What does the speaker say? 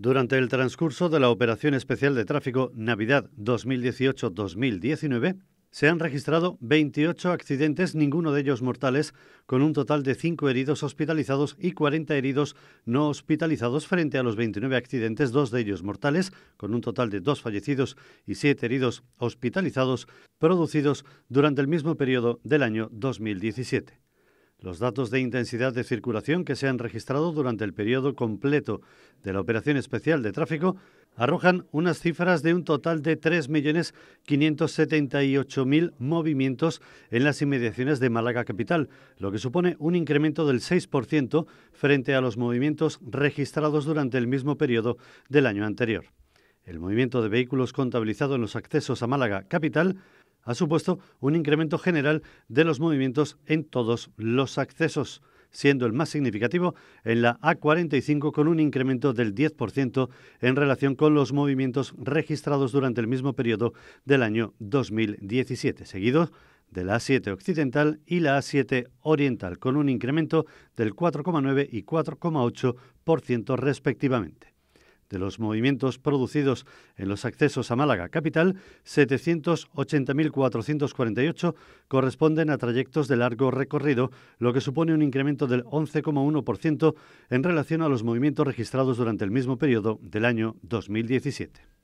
Durante el transcurso de la Operación Especial de Tráfico Navidad 2018-2019, se han registrado 28 accidentes, ninguno de ellos mortales, con un total de 5 heridos hospitalizados y 40 heridos no hospitalizados frente a los 29 accidentes, dos de ellos mortales, con un total de 2 fallecidos y 7 heridos hospitalizados producidos durante el mismo periodo del año 2017. Los datos de intensidad de circulación que se han registrado durante el periodo completo de la operación especial de tráfico arrojan unas cifras de un total de 3.578.000 movimientos en las inmediaciones de Málaga Capital, lo que supone un incremento del 6% frente a los movimientos registrados durante el mismo periodo del año anterior. El movimiento de vehículos contabilizado en los accesos a Málaga Capital ha supuesto un incremento general de los movimientos en todos los accesos siendo el más significativo en la A45 con un incremento del 10% en relación con los movimientos registrados durante el mismo periodo del año 2017, seguido de la A7 occidental y la A7 oriental con un incremento del 4,9 y 4,8% respectivamente de los movimientos producidos en los accesos a Málaga capital, 780.448 corresponden a trayectos de largo recorrido, lo que supone un incremento del 11,1% en relación a los movimientos registrados durante el mismo periodo del año 2017.